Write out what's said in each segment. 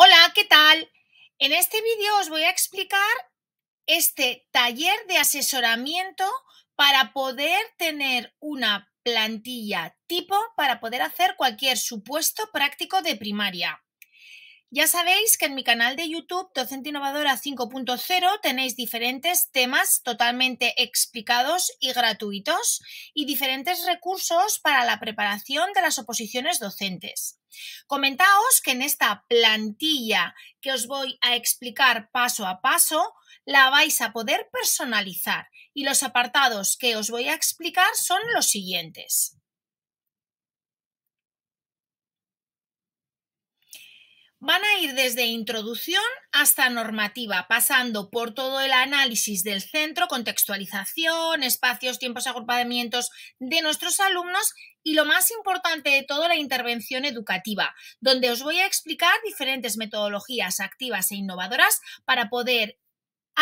Hola, ¿qué tal? En este vídeo os voy a explicar este taller de asesoramiento para poder tener una plantilla tipo para poder hacer cualquier supuesto práctico de primaria. Ya sabéis que en mi canal de YouTube Docente Innovadora 5.0 tenéis diferentes temas totalmente explicados y gratuitos y diferentes recursos para la preparación de las oposiciones docentes. Comentaos que en esta plantilla que os voy a explicar paso a paso la vais a poder personalizar y los apartados que os voy a explicar son los siguientes. Van a ir desde introducción hasta normativa, pasando por todo el análisis del centro, contextualización, espacios, tiempos, agrupamientos de nuestros alumnos y lo más importante de todo, la intervención educativa, donde os voy a explicar diferentes metodologías activas e innovadoras para poder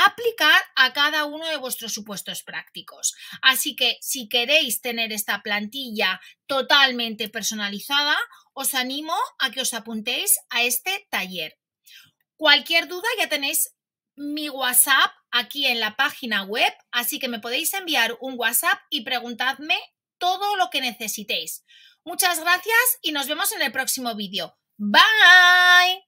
aplicar a cada uno de vuestros supuestos prácticos. Así que si queréis tener esta plantilla totalmente personalizada, os animo a que os apuntéis a este taller. Cualquier duda ya tenéis mi WhatsApp aquí en la página web, así que me podéis enviar un WhatsApp y preguntadme todo lo que necesitéis. Muchas gracias y nos vemos en el próximo vídeo. Bye.